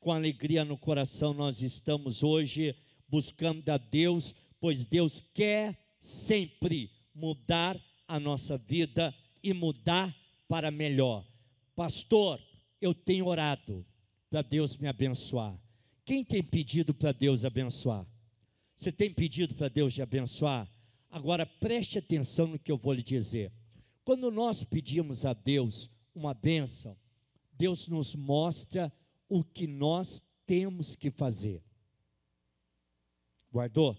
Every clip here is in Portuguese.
com alegria no coração nós estamos hoje buscando a Deus, pois Deus quer sempre mudar a nossa vida e mudar para melhor. Pastor, eu tenho orado para Deus me abençoar. Quem tem pedido para Deus abençoar? Você tem pedido para Deus te abençoar? Agora preste atenção no que eu vou lhe dizer. Quando nós pedimos a Deus uma bênção, Deus nos mostra o que nós temos que fazer. Guardou?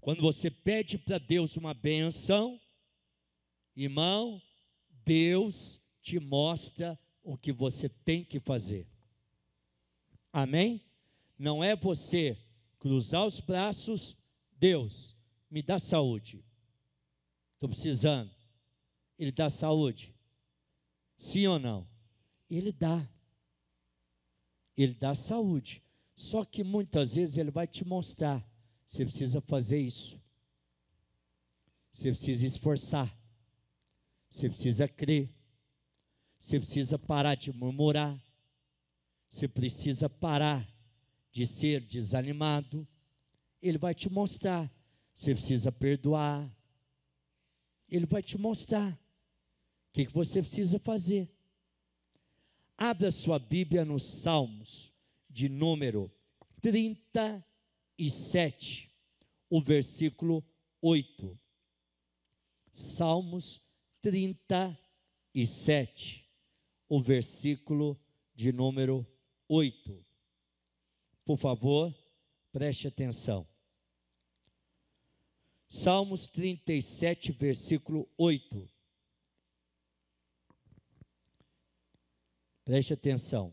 Quando você pede para Deus uma benção, irmão, Deus te mostra o que você tem que fazer. Amém? Não é você cruzar os braços, Deus, me dá saúde. Estou precisando. Ele dá saúde. Sim ou não? Ele dá ele dá saúde. Só que muitas vezes ele vai te mostrar: você precisa fazer isso, você precisa esforçar, você precisa crer, você precisa parar de murmurar, você precisa parar de ser desanimado. Ele vai te mostrar: você precisa perdoar, ele vai te mostrar o que, que você precisa fazer. Abra sua Bíblia nos Salmos de número 37, o versículo 8. Salmos 37, o versículo de número 8. Por favor, preste atenção. Salmos 37, versículo 8 Preste atenção.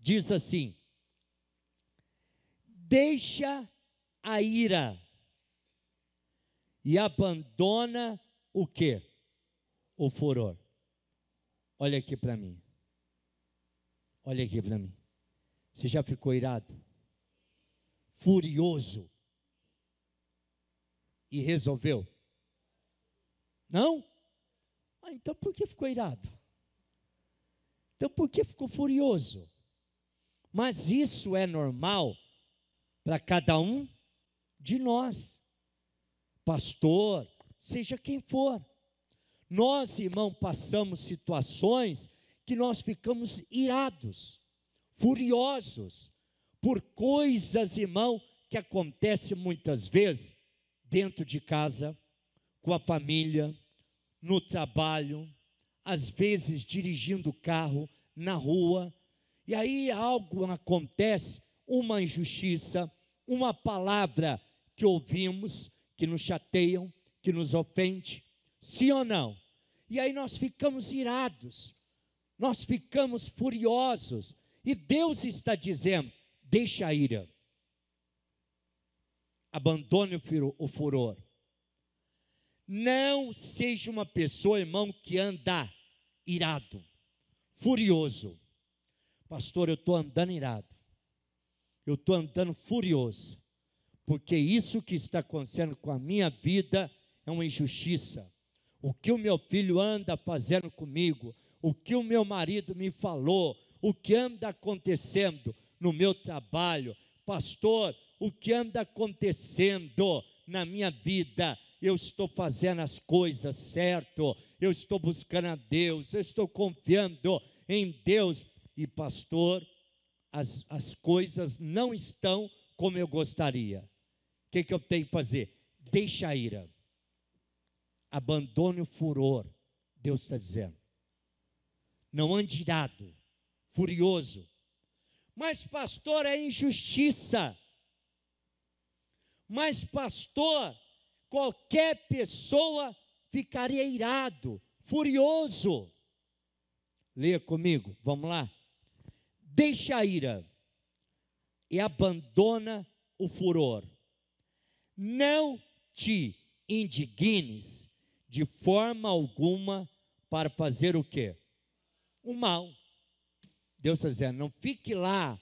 Diz assim: Deixa a ira e abandona o que? O furor. Olha aqui para mim. Olha aqui para mim. Você já ficou irado? Furioso? E resolveu? Não? Ah, então por que ficou irado? Então por que ficou furioso? Mas isso é normal para cada um de nós, pastor, seja quem for. Nós, irmão, passamos situações que nós ficamos irados, furiosos, por coisas, irmão, que acontece muitas vezes dentro de casa, com a família, no trabalho, às vezes dirigindo o carro na rua, e aí algo acontece, uma injustiça, uma palavra que ouvimos, que nos chateiam, que nos ofende, sim ou não? E aí nós ficamos irados, nós ficamos furiosos, e Deus está dizendo: deixa a ira, abandone o furor, não seja uma pessoa, irmão, que anda irado, furioso. Pastor, eu estou andando irado. Eu estou andando furioso. Porque isso que está acontecendo com a minha vida é uma injustiça. O que o meu filho anda fazendo comigo, o que o meu marido me falou, o que anda acontecendo no meu trabalho, pastor, o que anda acontecendo na minha vida, eu estou fazendo as coisas certo, eu estou buscando a Deus, eu estou confiando em Deus. E pastor, as, as coisas não estão como eu gostaria. O que, que eu tenho que fazer? Deixa a ira. Abandone o furor, Deus está dizendo. Não ande irado, furioso. Mas, pastor, é injustiça. Mas, pastor, qualquer pessoa ficaria irado, furioso. Leia comigo, vamos lá. Deixa a ira e abandona o furor. Não te indignes de forma alguma para fazer o quê? O mal. Deus está dizendo, não fique lá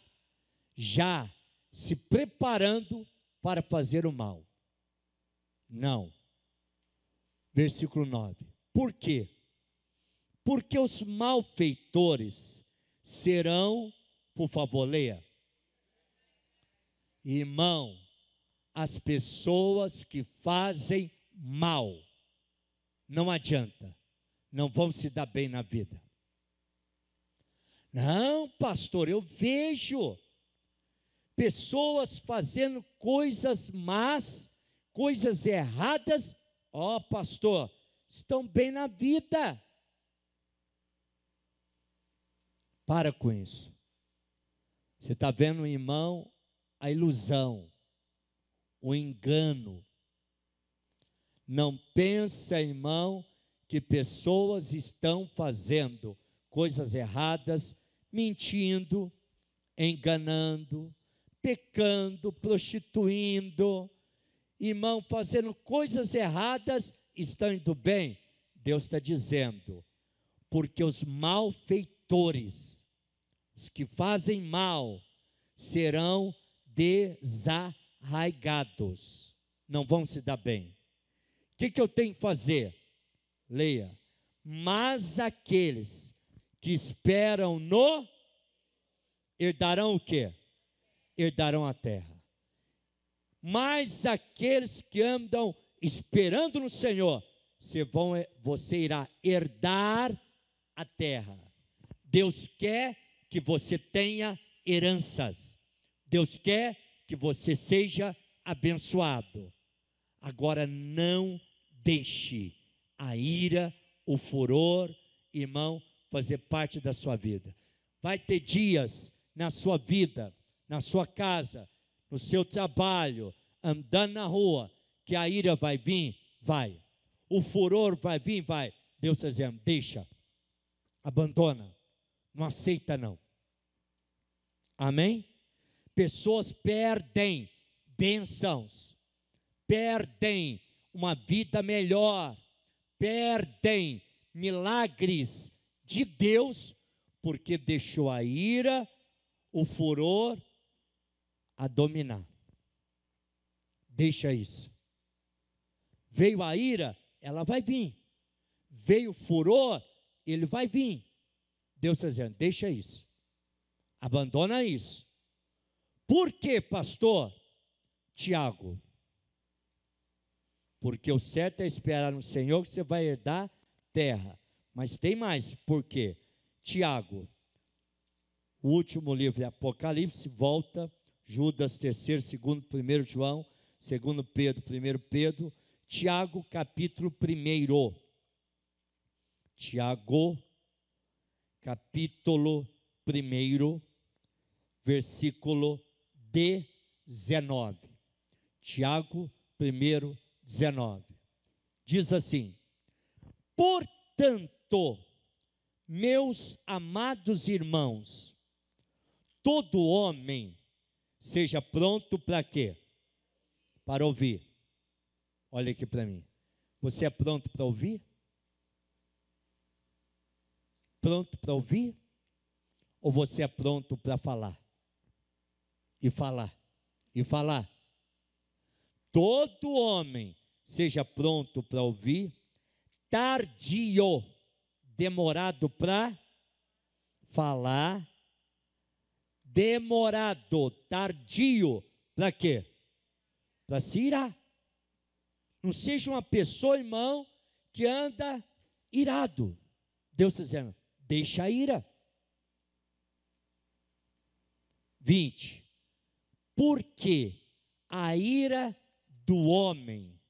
já se preparando para fazer o mal. Não. Versículo 9. Por quê? Porque os malfeitores serão, por favor, leia. Irmão, as pessoas que fazem mal, não adianta, não vão se dar bem na vida. Não, pastor, eu vejo pessoas fazendo coisas más coisas erradas, ó oh, pastor, estão bem na vida. Para com isso. Você está vendo, irmão, a ilusão, o engano. Não pensa, irmão, que pessoas estão fazendo coisas erradas, mentindo, enganando, pecando, prostituindo, irmão, fazendo coisas erradas, estão indo bem. Deus está dizendo, porque os malfeitores, os que fazem mal, serão desarraigados, não vão se dar bem. O que, que eu tenho que fazer? Leia. Mas aqueles que esperam no herdarão o quê? Herdarão a terra mas aqueles que andam esperando no Senhor, você, vão, eh, você irá herdar a terra. Deus quer que você tenha heranças. Deus quer que você seja abençoado. Agora não deixe a ira, o furor, irmão, fazer parte da sua vida. Vai ter dias na sua vida, na sua casa, no seu trabalho, andando na rua, que a ira vai vir, vai. O furor vai vir, vai. Deus está dizendo, deixa, abandona, não aceita não. Amém? Pessoas perdem bênçãos, perdem uma vida melhor, perdem milagres de Deus, porque deixou a ira, o furor a dominar. Deixa isso. Veio a ira, ela vai vir. Veio o furor, ele vai vir. Deus está dizendo: deixa isso. Abandona isso. Por que, pastor? Tiago. Porque o certo é esperar no Senhor que você vai herdar terra. Mas tem mais, por quê? Tiago, o último livro, Apocalipse, volta Judas, terceiro, segundo, primeiro João, segundo Pedro, primeiro Pedro, Tiago, capítulo primeiro. Tiago, capítulo primeiro, versículo 19. Tiago, primeiro, 19. Diz assim: Portanto, meus amados irmãos, todo homem Seja pronto para quê? Para ouvir. Olha aqui para mim. Você é pronto para ouvir? Pronto para ouvir? Ou você é pronto para falar? E falar, e falar. Todo homem seja pronto para ouvir, tardio, demorado para falar demorado, tardio. Para quê? Para se irar. Não seja uma pessoa, irmão, que anda irado. Deus tá dizendo, deixa a ira. 20. Porque a ira do homem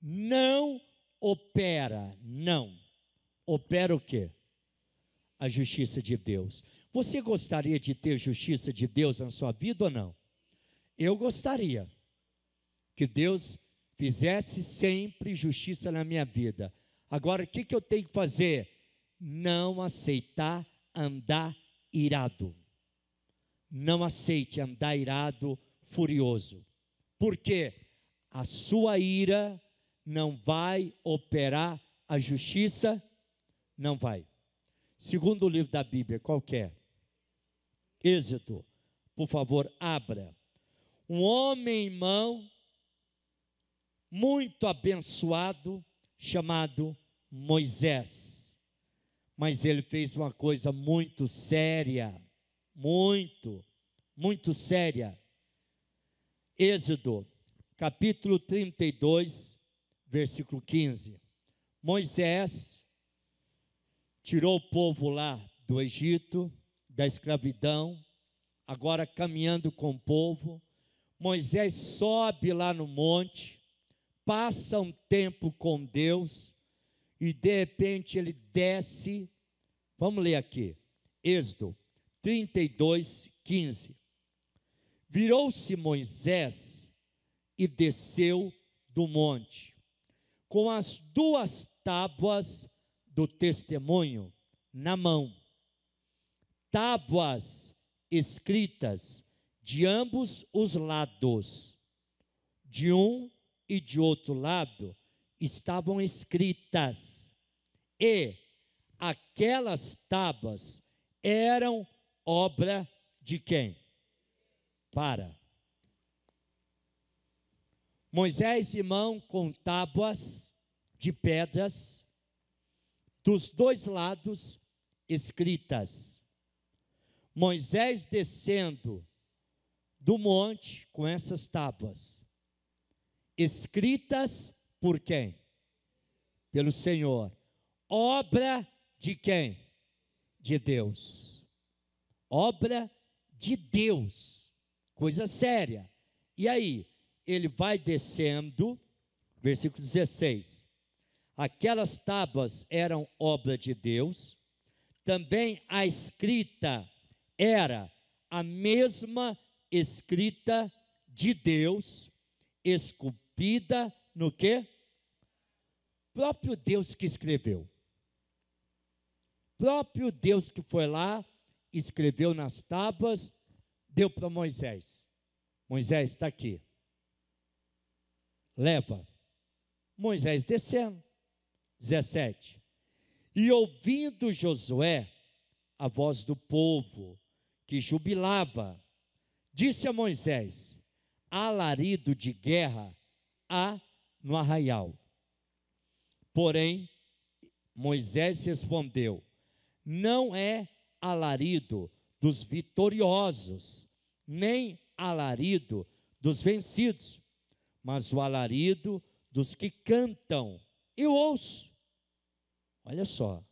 não opera, não. Opera o quê? A justiça de Deus. Você gostaria de ter justiça de Deus na sua vida ou não? Eu gostaria que Deus fizesse sempre justiça na minha vida. Agora, o que, que eu tenho que fazer? Não aceitar andar irado. Não aceite andar irado, furioso. Porque a sua ira não vai operar a justiça, não vai. Segundo o livro da Bíblia, qualquer. É? Êxodo, por favor, abra. Um homem irmão muito abençoado chamado Moisés. Mas ele fez uma coisa muito séria, muito, muito séria. Êxodo, capítulo 32, versículo 15. Moisés tirou o povo lá do Egito da escravidão, agora caminhando com o povo. Moisés sobe lá no monte, passa um tempo com Deus e de repente ele desce. Vamos ler aqui. Êxodo 32, 15. Virou-se Moisés e desceu do monte, com as duas tábuas do testemunho na mão tábuas escritas de ambos os lados, de um e de outro lado, estavam escritas. E aquelas tábuas eram obra de quem? Para. Moisés e mão com tábuas de pedras dos dois lados escritas. Moisés descendo do monte com essas tábuas, escritas por quem? Pelo Senhor. Obra de quem? De Deus. Obra de Deus. Coisa séria. E aí, ele vai descendo, versículo 16. Aquelas tábuas eram obra de Deus, também a escrita era a mesma escrita de Deus, esculpida no que? Próprio Deus que escreveu. Próprio Deus que foi lá, escreveu nas tábuas, deu para Moisés. Moisés está aqui. Leva. Moisés descendo. 17. E ouvindo Josué a voz do povo, que jubilava, disse a Moisés: Alarido de guerra há no arraial. Porém, Moisés respondeu: Não é alarido dos vitoriosos, nem alarido dos vencidos, mas o alarido dos que cantam. Eu ouço. Olha só,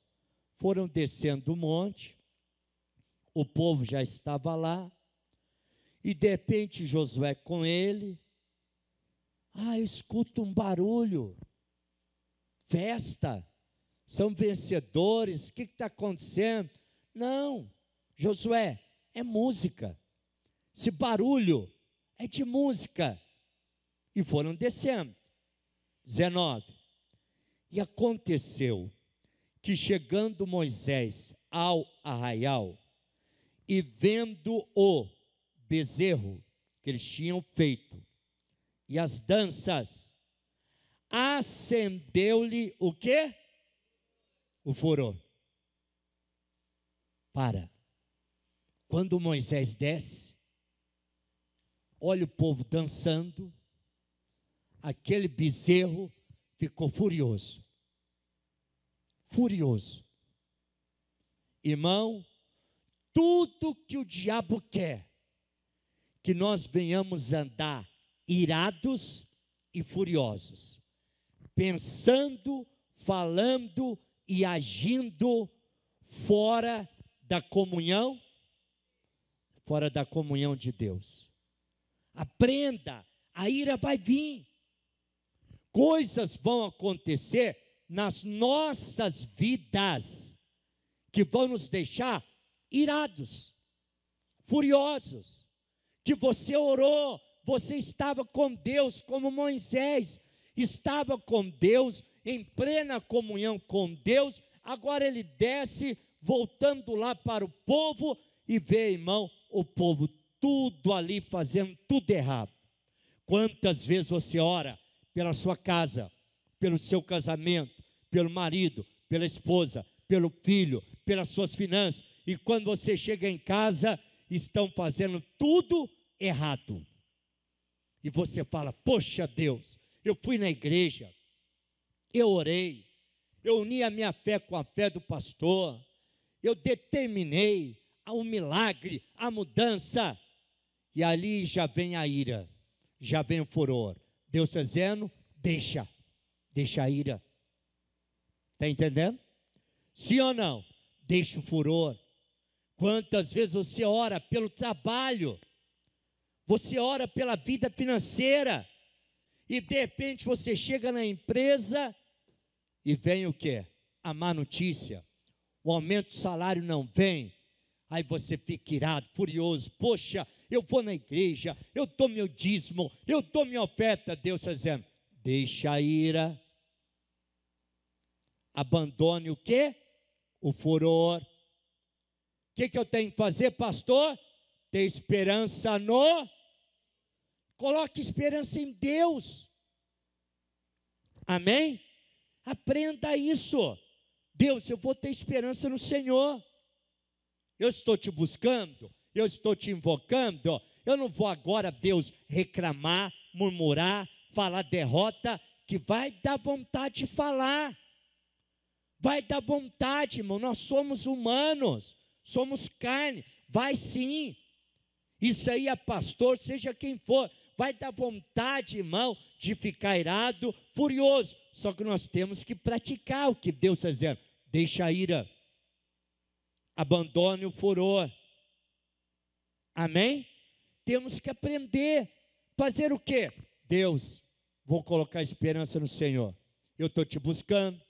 foram descendo o monte, o povo já estava lá, e de repente Josué com ele. Ah, eu escuto um barulho, festa, são vencedores, o que está acontecendo? Não, Josué, é música, esse barulho é de música. E foram descendo. 19. E aconteceu que chegando Moisés ao arraial, e vendo o bezerro que eles tinham feito e as danças, acendeu-lhe o quê? O furor. Para. Quando Moisés desce, olha o povo dançando, aquele bezerro ficou furioso. Furioso. Irmão, tudo que o diabo quer que nós venhamos andar irados e furiosos, pensando, falando e agindo fora da comunhão, fora da comunhão de Deus. Aprenda, a ira vai vir. Coisas vão acontecer nas nossas vidas que vão nos deixar irados, furiosos, que você orou, você estava com Deus como Moisés, estava com Deus, em plena comunhão com Deus, agora ele desce, voltando lá para o povo, e vê, irmão, o povo tudo ali fazendo tudo errado. Quantas vezes você ora pela sua casa, pelo seu casamento, pelo marido, pela esposa, pelo filho, pelas suas finanças, e quando você chega em casa, estão fazendo tudo errado. E você fala: Poxa Deus, eu fui na igreja, eu orei, eu uni a minha fé com a fé do pastor, eu determinei o milagre, a mudança. E ali já vem a ira, já vem o furor. Deus tá dizendo: Deixa, deixa a ira. Está entendendo? Sim ou não? Deixa o furor, Quantas vezes você ora pelo trabalho, você ora pela vida financeira, e de repente você chega na empresa e vem o quê? A má notícia. O aumento do salário não vem. Aí você fica irado, furioso. Poxa, eu vou na igreja, eu dou meu dízimo, eu dou minha oferta. Deus está dizendo: deixa a ira, abandone o quê? O furor que, que eu tenho que fazer, pastor? Ter esperança no. Coloque esperança em Deus. Amém? Aprenda isso. Deus, eu vou ter esperança no Senhor. Eu estou te buscando, eu estou te invocando. Eu não vou agora, Deus, reclamar, murmurar, falar derrota, que vai dar vontade de falar. Vai dar vontade, irmão. Nós somos humanos somos carne, vai sim. Isso aí é pastor, seja quem for, vai dar vontade, irmão, de ficar irado, furioso. Só que nós temos que praticar o que Deus está dizendo. Deixa a ira, abandone o furor. Amém? Temos que aprender. Fazer o quê? Deus, vou colocar esperança no Senhor. Eu estou te buscando,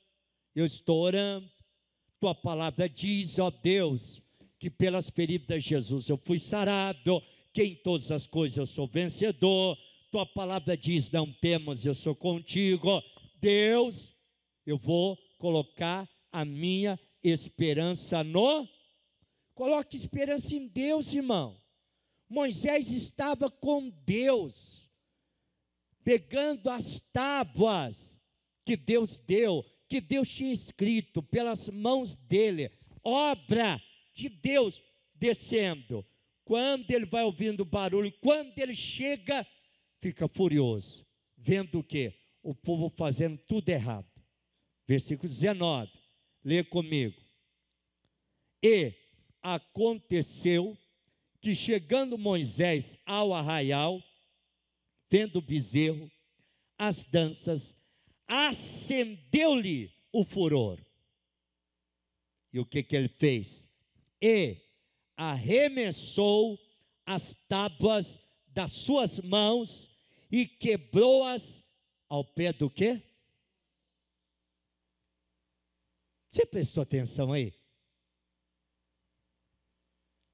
eu estou orando, tua palavra diz, ó Deus, que pelas feridas de Jesus eu fui sarado, que em todas as coisas eu sou vencedor. Tua palavra diz: não temas, eu sou contigo. Deus, eu vou colocar a minha esperança no. Coloque esperança em Deus, irmão. Moisés estava com Deus, pegando as tábuas que Deus deu que Deus tinha escrito pelas mãos dele, obra de Deus descendo. Quando ele vai ouvindo o barulho, quando ele chega, fica furioso, vendo o que? O povo fazendo tudo errado. Versículo 19, lê comigo. E aconteceu que chegando Moisés ao arraial, vendo o bezerro, as danças acendeu-lhe o furor. E o que, que ele fez? E arremessou as tábuas das suas mãos e quebrou-as ao pé do quê? Você prestou atenção aí?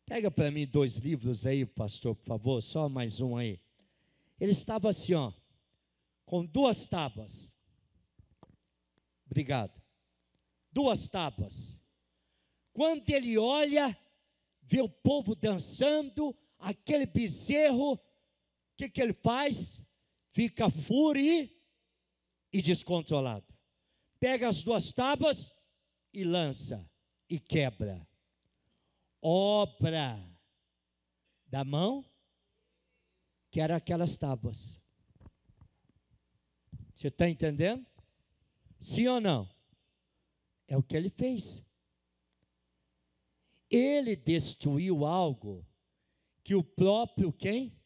Pega para mim dois livros aí, pastor, por favor, só mais um aí. Ele estava assim, ó, com duas tábuas. Obrigado. Duas tábuas. Quando ele olha, vê o povo dançando, aquele bezerro, o que, que ele faz? Fica fúria e descontrolado. Pega as duas tábuas e lança e quebra. Obra da mão, que era aquelas tábuas. Você está entendendo? Sim ou não? É o que ele fez. Ele destruiu algo que o próprio quem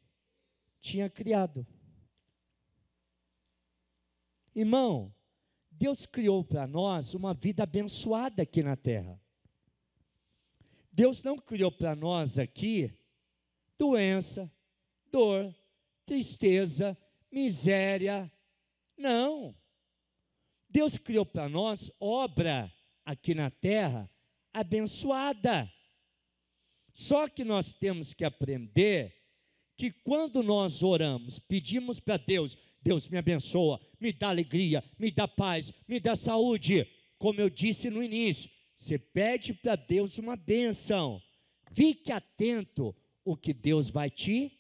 tinha criado. Irmão, Deus criou para nós uma vida abençoada aqui na terra. Deus não criou para nós aqui doença, dor, tristeza, miséria. Não. Deus criou para nós obra aqui na terra abençoada. Só que nós temos que aprender que quando nós oramos, pedimos para Deus, Deus me abençoa, me dá alegria, me dá paz, me dá saúde. Como eu disse no início, você pede para Deus uma bênção. Fique atento o que Deus vai te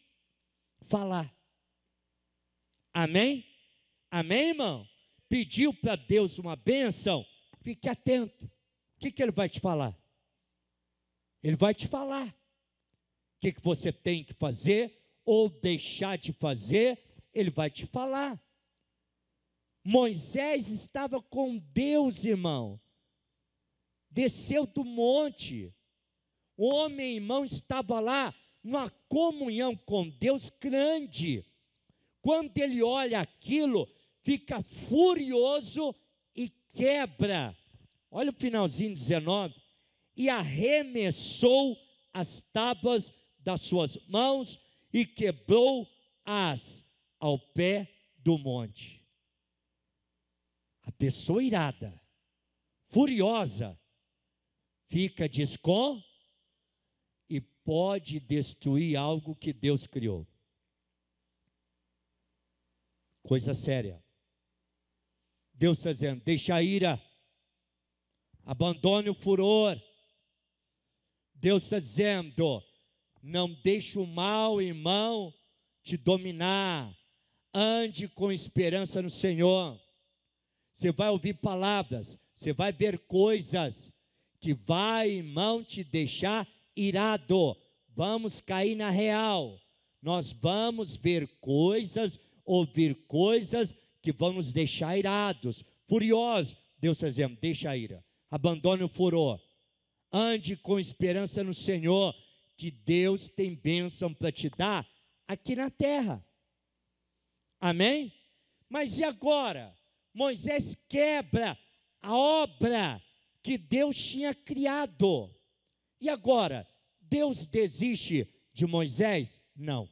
falar. Amém? Amém, irmão? pediu para Deus uma bênção, fique atento. O que, que ele vai te falar? Ele vai te falar o que, que você tem que fazer ou deixar de fazer, ele vai te falar. Moisés estava com Deus, irmão. Desceu do monte. O homem, irmão, estava lá numa comunhão com Deus grande. Quando ele olha aquilo, fica furioso e quebra. Olha o finalzinho 19. E arremessou as tábuas das suas mãos e quebrou-as ao pé do monte. A pessoa irada, furiosa, fica descom e pode destruir algo que Deus criou. Coisa séria. Deus está dizendo: deixa a ira, abandone o furor. Deus está dizendo: não deixe o mal, irmão, te dominar. Ande com esperança no Senhor. Você vai ouvir palavras, você vai ver coisas que vai, irmão, te deixar irado. Vamos cair na real. Nós vamos ver coisas, ouvir coisas que vão nos deixar irados, furiosos. Deus está dizendo: deixa a ira, abandone o furor, ande com esperança no Senhor, que Deus tem bênção para te dar aqui na terra. Amém? Mas e agora? Moisés quebra a obra que Deus tinha criado. E agora? Deus desiste de Moisés? Não.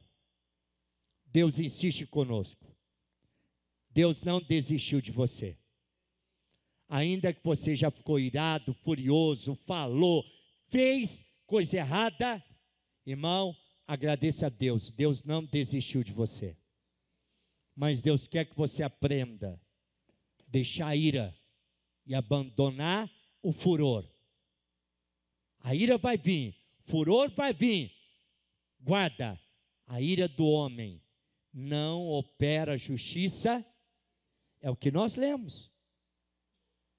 Deus insiste conosco. Deus não desistiu de você. Ainda que você já ficou irado, furioso, falou, fez coisa errada, irmão, agradeça a Deus. Deus não desistiu de você. Mas Deus quer que você aprenda deixar a ira e abandonar o furor. A ira vai vir, furor vai vir. Guarda, a ira do homem não opera justiça é o que nós lemos.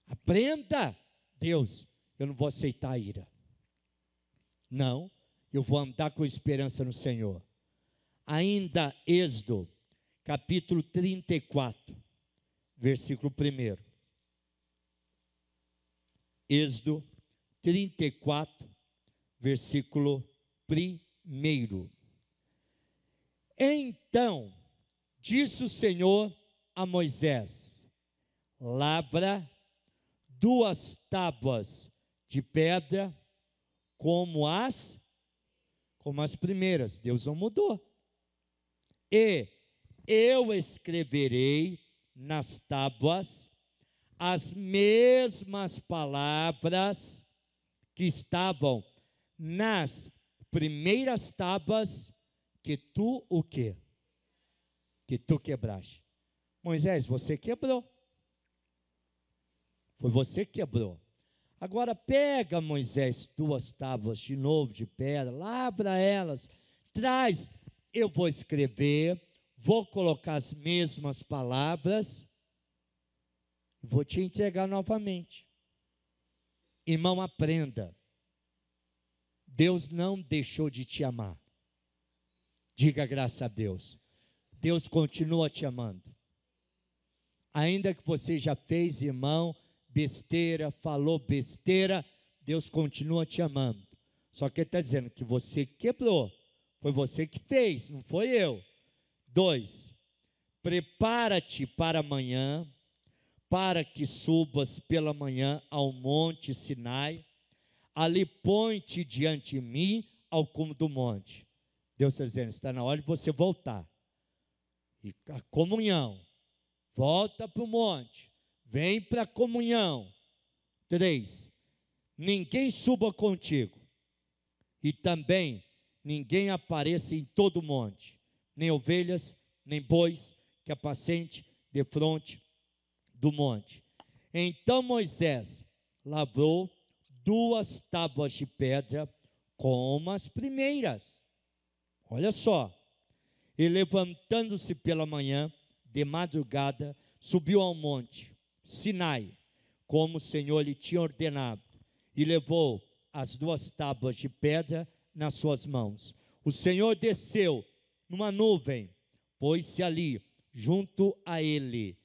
Aprenda, Deus, eu não vou aceitar a ira. Não, eu vou andar com esperança no Senhor. Ainda Êxodo, capítulo 34, versículo 1. Êxodo 34, versículo 1. Então, disse o Senhor a Moisés: Lavra duas tábuas de pedra, como as como as primeiras. Deus não mudou. E eu escreverei nas tábuas as mesmas palavras que estavam nas primeiras tábuas que tu o quê? Que tu quebraste. Moisés, você quebrou. Foi você que quebrou. Agora pega, Moisés, duas tábuas de novo de pedra, lavra elas, traz. Eu vou escrever, vou colocar as mesmas palavras, vou te entregar novamente. Irmão, aprenda. Deus não deixou de te amar. Diga graças a Deus. Deus continua te amando ainda que você já fez, irmão, besteira, falou besteira, Deus continua te amando. Só que ele está dizendo que você quebrou, foi você que fez, não foi eu. Dois, prepara-te para amanhã, para que subas pela manhã ao monte Sinai, ali põe-te diante de mim ao cume do monte. Deus está dizendo, está na hora de você voltar. E a comunhão, volta para o monte, vem para a comunhão. Três, ninguém suba contigo, e também ninguém apareça em todo o monte, nem ovelhas, nem bois, que apacente de fronte do monte. Então Moisés lavrou duas tábuas de pedra como as primeiras. Olha só. E levantando-se pela manhã, de madrugada, subiu ao monte Sinai, como o Senhor lhe tinha ordenado, e levou as duas tábuas de pedra nas suas mãos. O Senhor desceu numa nuvem, pôs-se ali junto a ele,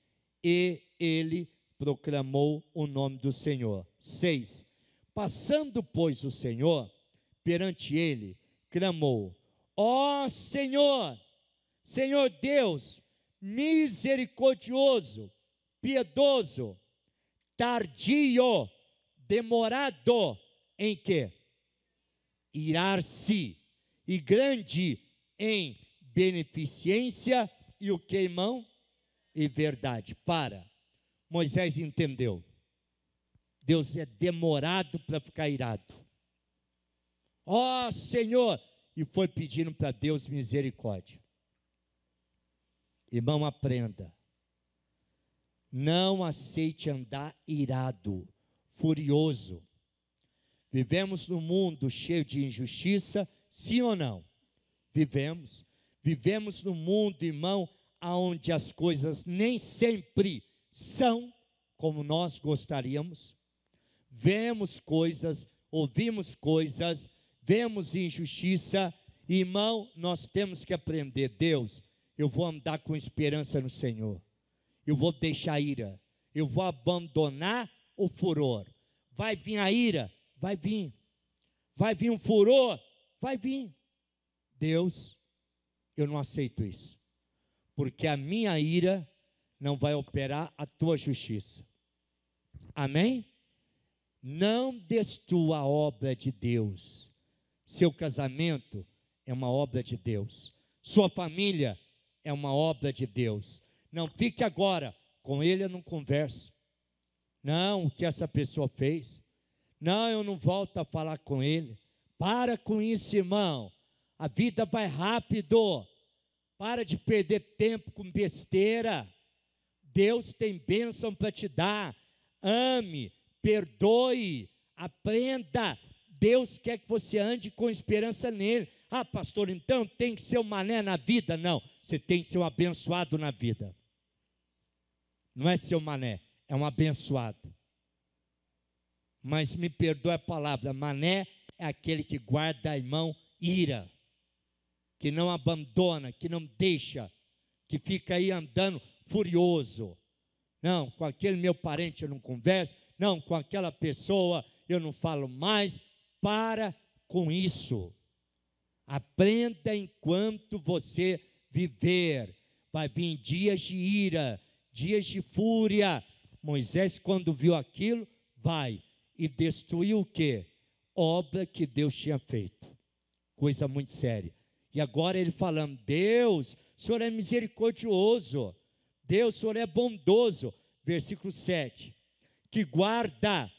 e ele proclamou o nome do Senhor. 6. Passando, pois, o Senhor perante ele, clamou: Ó oh, Senhor, Senhor Deus, misericordioso, piedoso, tardio, demorado em quê? Irar-se e grande em beneficência e o que, irmão? E verdade. Para. Moisés entendeu. Deus é demorado para ficar irado. Ó oh, Senhor! E foi pedindo para Deus misericórdia. Irmão, aprenda. Não aceite andar irado, furioso. Vivemos num mundo cheio de injustiça, sim ou não? Vivemos. Vivemos num mundo, irmão, onde as coisas nem sempre são como nós gostaríamos. Vemos coisas, ouvimos coisas, vemos injustiça. Irmão, nós temos que aprender, Deus, eu vou andar com esperança no Senhor. Eu vou deixar a ira. Eu vou abandonar o furor. Vai vir a ira? Vai vir. Vai vir um furor? Vai vir. Deus, eu não aceito isso. Porque a minha ira não vai operar a tua justiça. Amém? Não destrua a obra de Deus. Seu casamento é uma obra de Deus. Sua família é uma obra de Deus. Não fique agora, com ele eu não converso. Não, o que essa pessoa fez. Não, eu não volto a falar com ele. Para com isso, irmão. A vida vai rápido. Para de perder tempo com besteira. Deus tem bênção para te dar. Ame, perdoe, aprenda. Deus quer que você ande com esperança nele. Ah, pastor, então tem que ser um mané na vida. Não, você tem que ser um abençoado na vida. Não é seu mané, é um abençoado. Mas me perdoe a palavra, mané é aquele que guarda a mão ira, que não abandona, que não deixa, que fica aí andando furioso. Não, com aquele meu parente eu não converso, não, com aquela pessoa eu não falo mais. Para com isso. Aprenda enquanto você viver. Vai vir dias de ira, dias de fúria. Moisés, quando viu aquilo, vai e destruiu o quê? Obra que Deus tinha feito. Coisa muito séria. E agora ele falando: Deus, o Senhor é misericordioso. Deus, o Senhor é bondoso. Versículo 7. Que guarda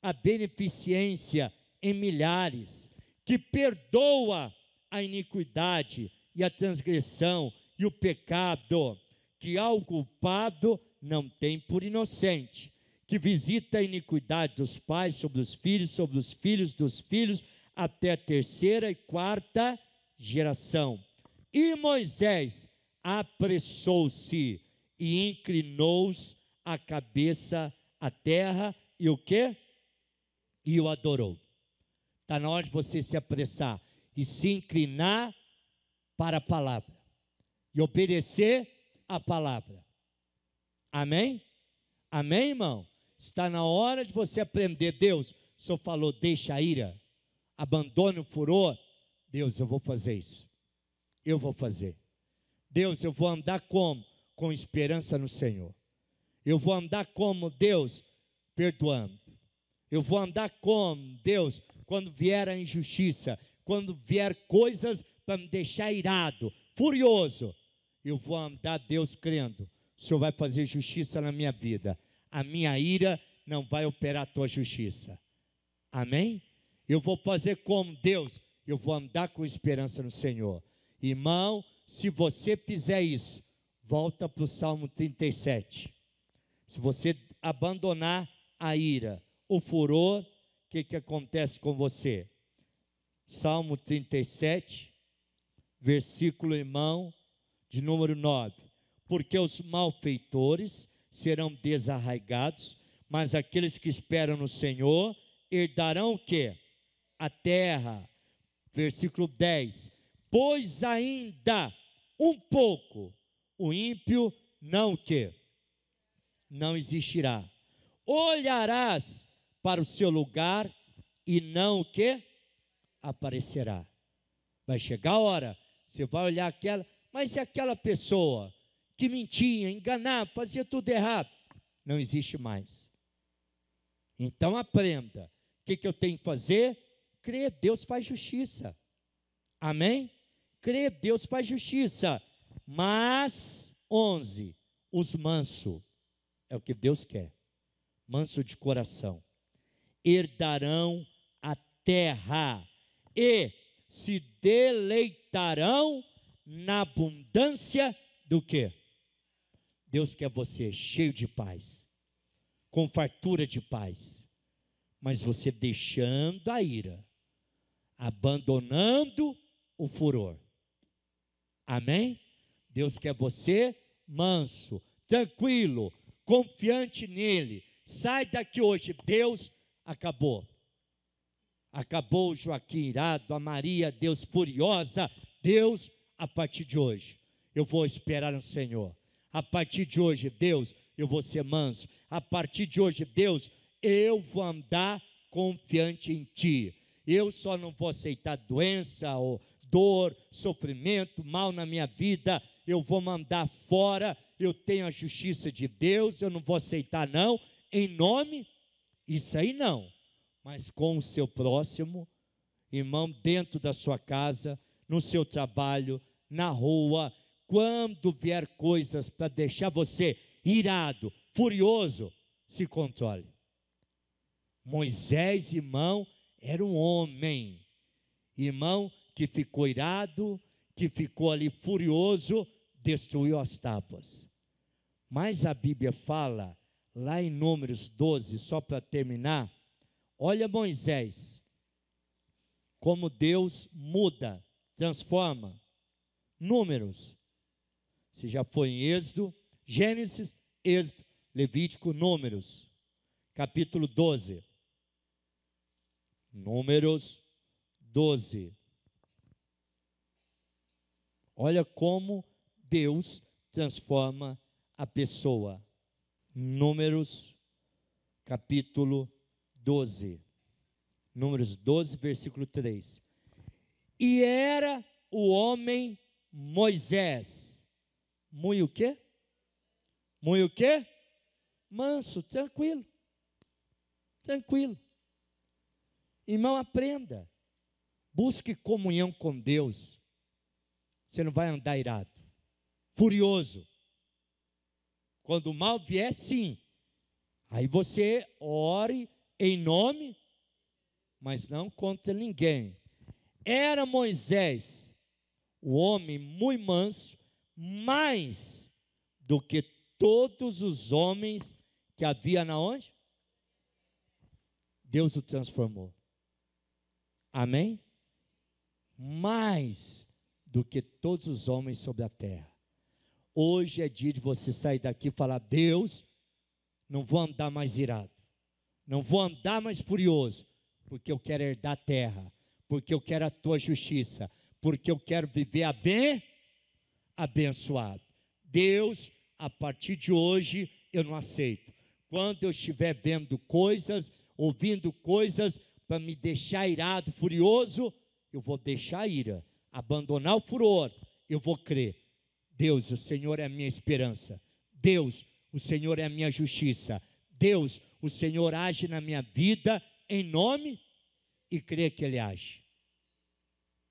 a beneficência em milhares que perdoa a iniquidade e a transgressão e o pecado, que ao culpado não tem por inocente, que visita a iniquidade dos pais sobre os filhos, sobre os filhos dos filhos, até a terceira e quarta geração. E Moisés apressou-se e inclinou-se a cabeça à terra e o quê? E o adorou. Está na hora de você se apressar e se inclinar para a palavra e obedecer a palavra. Amém? Amém, irmão? Está na hora de você aprender. Deus, o Senhor falou: deixa a ira, abandone o furor. Deus, eu vou fazer isso. Eu vou fazer. Deus, eu vou andar como? Com esperança no Senhor. Eu vou andar como? Deus, perdoando. Eu vou andar como? Deus, quando vier a injustiça, quando vier coisas para me deixar irado, furioso, eu vou andar Deus crendo. O Senhor vai fazer justiça na minha vida. A minha ira não vai operar a tua justiça. Amém? Eu vou fazer como Deus, eu vou andar com esperança no Senhor. Irmão, se você fizer isso, volta para o Salmo 37. Se você abandonar a ira, o furor que, que acontece com você. Salmo 37, versículo irmão de número 9. Porque os malfeitores serão desarraigados, mas aqueles que esperam no Senhor herdarão o quê? A terra. Versículo 10. Pois ainda um pouco o ímpio não o quê? Não existirá. Olharás para o seu lugar e não o que? Aparecerá. Vai chegar a hora, você vai olhar aquela, mas e aquela pessoa que mentia, enganava, fazia tudo errado? Não existe mais. Então aprenda. O que, que eu tenho que fazer? Crer, Deus faz justiça. Amém? Crer, Deus faz justiça. Mas, 11, os manso. É o que Deus quer. Manso de coração herdarão a terra e se deleitarão na abundância do que? Deus quer você cheio de paz, com fartura de paz, mas você deixando a ira, abandonando o furor. Amém? Deus quer você manso, tranquilo, confiante nele. Sai daqui hoje, Deus acabou. Acabou Joaquim irado, a Maria, Deus furiosa. Deus, a partir de hoje, eu vou esperar no Senhor. A partir de hoje, Deus, eu vou ser manso. A partir de hoje, Deus, eu vou andar confiante em Ti. Eu só não vou aceitar doença ou dor, sofrimento, mal na minha vida. Eu vou mandar fora. Eu tenho a justiça de Deus. Eu não vou aceitar, não. Em nome isso aí não. Mas com o seu próximo, irmão, dentro da sua casa, no seu trabalho, na rua, quando vier coisas para deixar você irado, furioso, se controle. Moisés, irmão, era um homem, irmão que ficou irado, que ficou ali furioso, destruiu as tábuas. Mas a Bíblia fala lá em Números 12, só para terminar, olha Moisés, como Deus muda, transforma. Números, se já foi em Êxodo, Gênesis, Êxodo, Levítico, Números, capítulo 12. Números 12. Olha como Deus transforma a pessoa. Números, capítulo 12. Números 12, versículo 3. E era o homem Moisés. Muito o quê? Muito o quê? Manso, tranquilo. Tranquilo. Irmão, aprenda. Busque comunhão com Deus. Você não vai andar irado, furioso, quando o mal vier, sim. Aí você ore em nome, mas não contra ninguém. Era Moisés o homem muito manso, mais do que todos os homens que havia na onde? Deus o transformou. Amém? Mais do que todos os homens sobre a terra. Hoje é dia de você sair daqui e falar: Deus, não vou andar mais irado, não vou andar mais furioso, porque eu quero herdar a terra, porque eu quero a tua justiça, porque eu quero viver a bem, abençoado. Deus, a partir de hoje, eu não aceito. Quando eu estiver vendo coisas, ouvindo coisas para me deixar irado, furioso, eu vou deixar a ira, abandonar o furor, eu vou crer Deus, o Senhor é a minha esperança. Deus, o Senhor é a minha justiça. Deus, o Senhor age na minha vida em nome e crê que Ele age.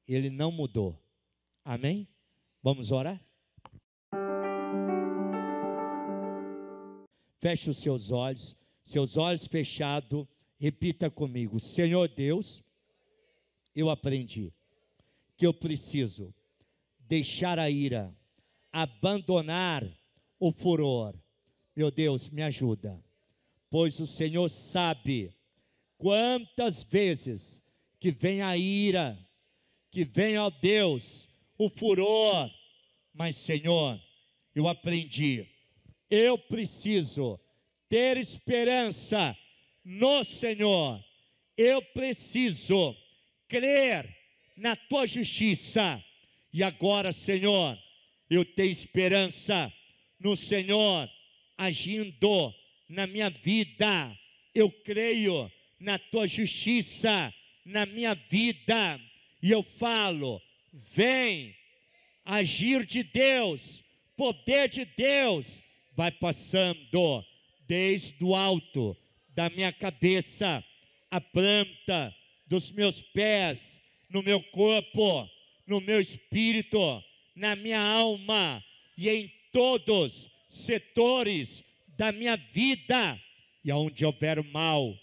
Ele não mudou. Amém? Vamos orar? Feche os seus olhos, seus olhos fechados, repita comigo: Senhor Deus, eu aprendi que eu preciso deixar a ira abandonar o furor. Meu Deus, me ajuda, pois o Senhor sabe quantas vezes que vem a ira, que vem, ao Deus, o furor, mas Senhor, eu aprendi, eu preciso ter esperança no Senhor, eu preciso crer na tua justiça, e agora, Senhor, eu tenho esperança no Senhor agindo na minha vida. Eu creio na tua justiça na minha vida. E eu falo: vem, agir de Deus, poder de Deus, vai passando desde o alto da minha cabeça, a planta dos meus pés, no meu corpo, no meu espírito, na minha alma e em todos setores da minha vida. E aonde houver o mal,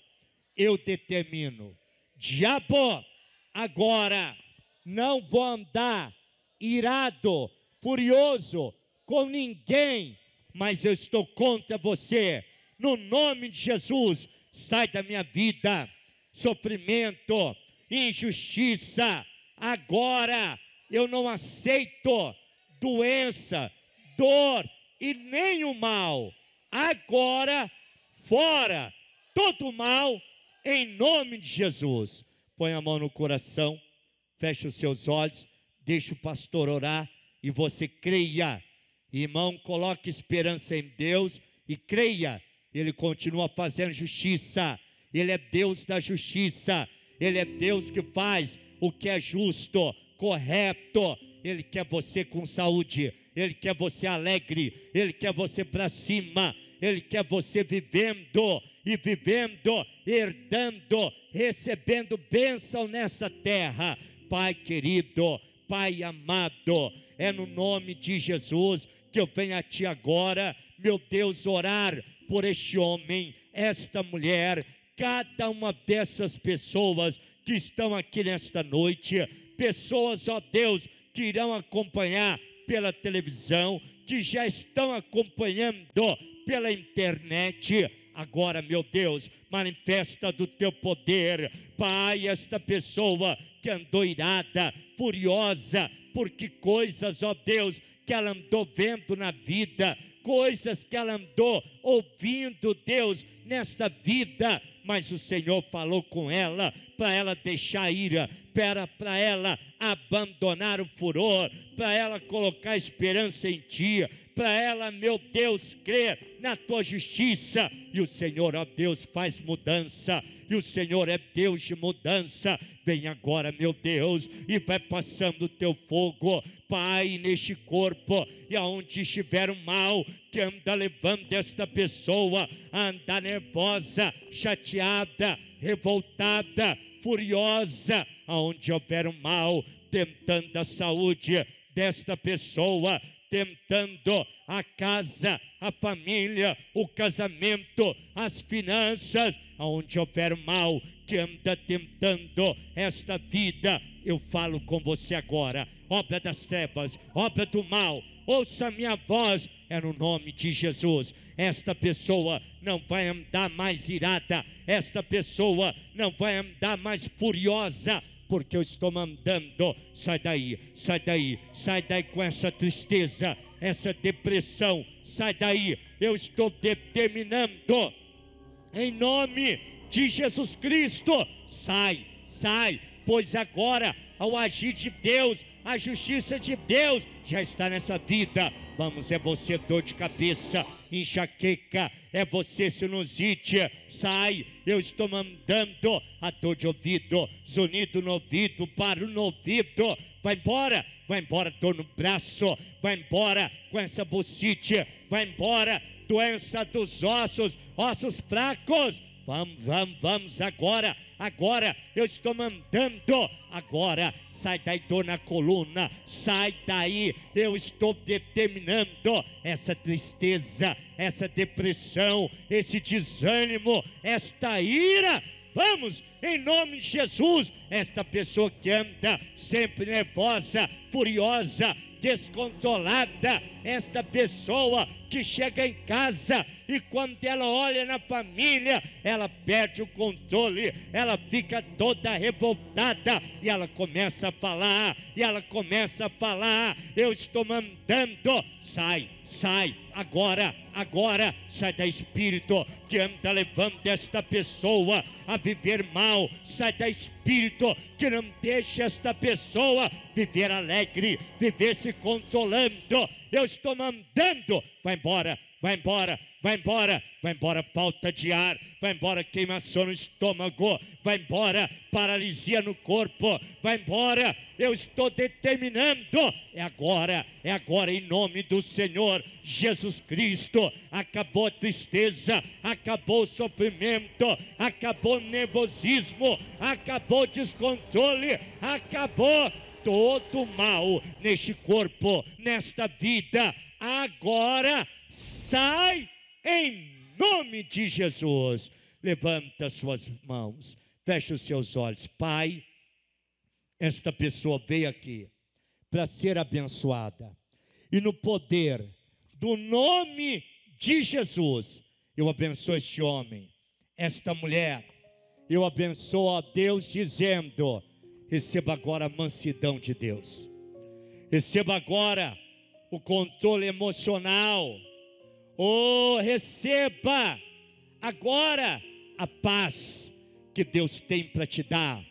eu determino. Diabo, agora não vou andar irado, furioso com ninguém, mas eu estou contra você. No nome de Jesus, sai da minha vida. Sofrimento, injustiça, agora eu não aceito doença, dor e nem o mal. Agora, fora todo o mal, em nome de Jesus. Põe a mão no coração, feche os seus olhos, deixa o pastor orar e você creia. Irmão, coloque esperança em Deus e creia. Ele continua fazendo justiça. Ele é Deus da justiça. Ele é Deus que faz o que é justo correto. Ele quer você com saúde, ele quer você alegre, ele quer você para cima, ele quer você vivendo e vivendo, herdando, recebendo bênção nessa terra. Pai querido, Pai amado, é no nome de Jesus que eu venho a Ti agora, meu Deus, orar por este homem, esta mulher, cada uma dessas pessoas que estão aqui nesta noite pessoas, ó Deus, que irão acompanhar pela televisão, que já estão acompanhando pela internet. Agora, meu Deus, manifesta do teu poder, Pai, esta pessoa que andou irada, furiosa, porque coisas, ó Deus, que ela andou vendo na vida, coisas que ela andou ouvindo Deus nesta vida, mas o Senhor falou com ela para ela deixar a ira, para ela abandonar o furor, para ela colocar esperança em Ti, para ela, meu Deus, crer na tua justiça. E o Senhor, ó Deus, faz mudança. E o Senhor é Deus de mudança. Vem agora, meu Deus, e vai passando o teu fogo, Pai, neste corpo. E aonde estiver o mal que anda levando esta pessoa a andar nervosa, chateada, revoltada, furiosa, aonde houver o mal tentando a saúde desta pessoa, tentando a casa, a família, o casamento, as finanças, aonde houver mal que anda tentando esta vida, eu falo com você agora. Obra das trevas, obra do mal, ouça a minha voz, é no nome de Jesus. Esta pessoa não vai andar mais irada, esta pessoa não vai andar mais furiosa porque eu estou mandando. Sai daí, sai daí, sai daí com essa tristeza, essa depressão. Sai daí, eu estou determinando. Em nome de Jesus Cristo, sai, sai, pois agora, ao agir de Deus, a justiça de Deus já está nessa vida acabamos. É você dor de cabeça, enxaqueca, é você sinusite. Sai, eu estou mandando a dor de ouvido, zunido no ouvido, para no ouvido. Vai embora, vai embora, dor no braço, vai embora com essa bucite, vai embora, doença dos ossos, ossos fracos Vamos, vamos, vamos agora, agora eu estou mandando. Agora sai daí, dor na coluna, sai daí. Eu estou determinando essa tristeza, essa depressão, esse desânimo, esta ira. Vamos, em nome de Jesus, esta pessoa que anda sempre nervosa, furiosa, descontrolada, esta pessoa que chega em casa e quando ela olha na família, ela perde o controle, ela fica toda revoltada e ela começa a falar, e ela começa a falar: eu estou mandando, sai sai agora, agora, sai da espírito que anda levando esta pessoa a viver mal, sai da espírito que não deixa esta pessoa viver alegre, viver se controlando. Eu estou mandando, vai embora, vai embora, vai embora, vai embora falta de ar, vai embora queimação no estômago, vai embora paralisia no corpo, vai embora. Eu estou determinando, é agora, é agora em nome do Senhor Jesus Cristo. Acabou a tristeza, acabou o sofrimento, acabou o nervosismo, acabou o descontrole, acabou todo mal neste corpo, nesta vida. Agora sai em nome de Jesus. Levanta suas mãos, fecha os seus olhos. Pai, esta pessoa veio aqui para ser abençoada. E no poder do nome de Jesus, eu abençoo este homem, esta mulher. Eu abençoo a Deus dizendo: receba agora a mansidão de Deus. Receba agora o controle emocional Oh, receba agora a paz que Deus tem para te dar.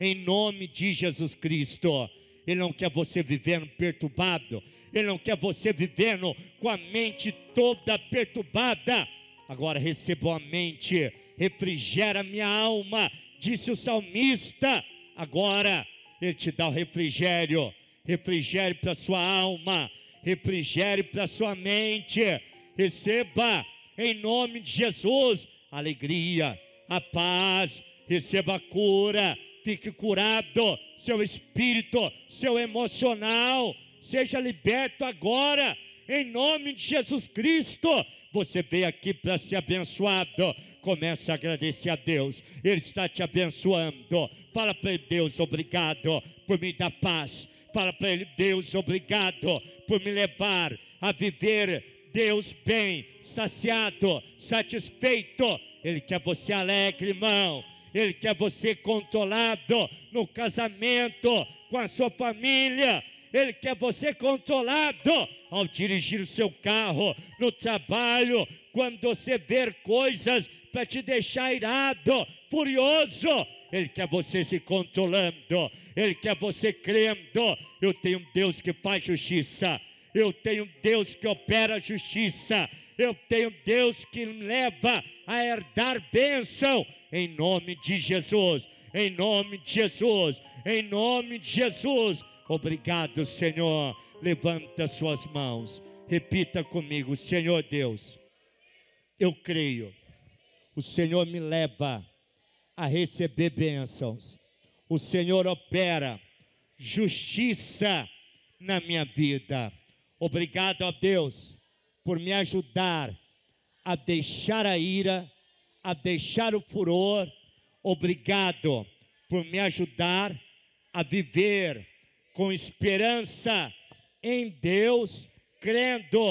Em nome de Jesus Cristo. Ele não quer você vivendo perturbado. Ele não quer você vivendo com a mente toda perturbada. Agora recebo a mente, refrigera minha alma, disse o salmista. Agora ele te dá o refrigério, refrigério para sua alma, refrigério para sua mente receba em nome de Jesus a alegria, a paz, receba a cura, fique curado, seu espírito, seu emocional, seja liberto agora, em nome de Jesus Cristo. Você veio aqui para ser abençoado. Começa a agradecer a Deus, Ele está te abençoando. Fala para Ele, Deus, obrigado por me dar paz. Fala para Ele, Deus, obrigado por me levar a viver Deus bem, saciado, satisfeito. Ele quer você alegre, irmão. Ele quer você controlado no casamento, com a sua família. Ele quer você controlado ao dirigir o seu carro, no trabalho, quando você ver coisas para te deixar irado, furioso. Ele quer você se controlando, Ele quer você crendo. Eu tenho um Deus que faz justiça. Eu tenho Deus que opera justiça. Eu tenho Deus que leva a herdar bênção. Em nome de Jesus. Em nome de Jesus. Em nome de Jesus. Obrigado, Senhor. Levanta suas mãos. Repita comigo, Senhor Deus. Eu creio. O Senhor me leva a receber bênçãos. O Senhor opera justiça na minha vida. Obrigado a Deus por me ajudar a deixar a ira, a deixar o furor. Obrigado por me ajudar a viver com esperança em Deus, crendo.